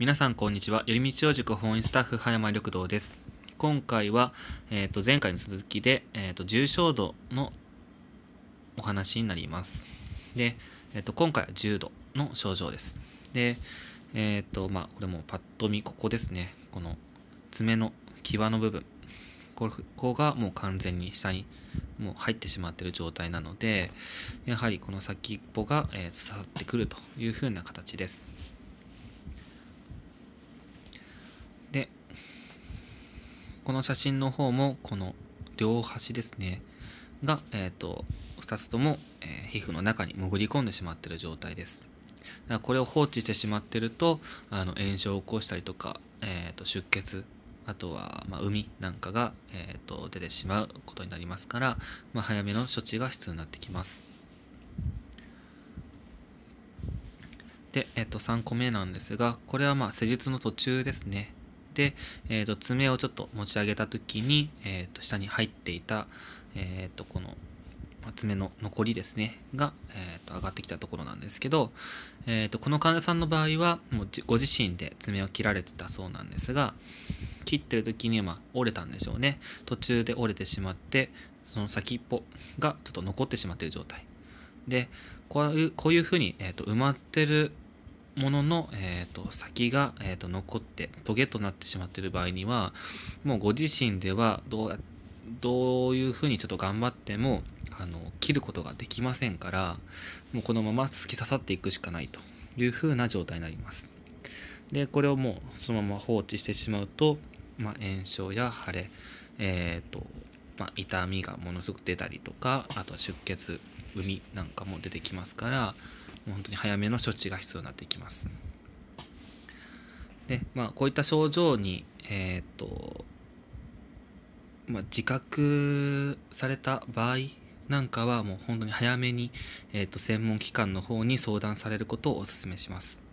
皆さんこんにちは。寄り道を塾本院スタッフ、葉山緑道です。今回は、えっ、ー、と、前回の続きで、えっ、ー、と、重症度のお話になります。で、えっ、ー、と、今回は重度の症状です。で、えっ、と、まあ、これもパッと見、ここですね。この爪の際の部分。ここがもう完全に下にもう入ってしまってる状態なのでやはりこの先っぽが、えー、刺さってくるというふうな形です。この写真の方もこの両端ですねが、えーと、二2つとも、えー、皮膚の中に潜り込んでしまっている状態ですだからこれを放置してしまってるとあの炎症を起こしたりとか、えーと、出血あとは、まあ、海なんかが、えーと、出てしまうことになりますから、まあ、早めの処置が必要になってきますで、えー、と3個目なんですがこれはまあ施術の途中ですねで、えー、と爪をちょっと持ち上げた時に、えー、と下に入っていた、えー、とこの爪の残りですねが、えー、と上がってきたところなんですけど、えー、とこの患者さんの場合はもうご自身で爪を切られてたそうなんですが切ってる時に、まあ、折れたんでしょうね途中で折れてしまってその先っぽがちょっと残ってしまっている状態でこういうこういうふうに、えー、と埋まってるものの、えーと、先が、えーと、残ってトゲとなってしまっている場合にはもうご自身ではどうどういうふうにちょっと頑張ってもあの切ることができませんからもうこのまま突き刺さっていくしかないというふうな状態になります。でこれをもうそのまま放置してしまうと、まあ、炎症や腫れ、えーとまあ、痛みがものすごく出たりとかあと出血膿なんかも出てきますから本当に早めの処置が必要になってきます。でまあ、こういった症状に、えーとまあ、自覚された場合なんかはもう本当に早めに、えーと、専門機関の方に相談されることをおすすめします。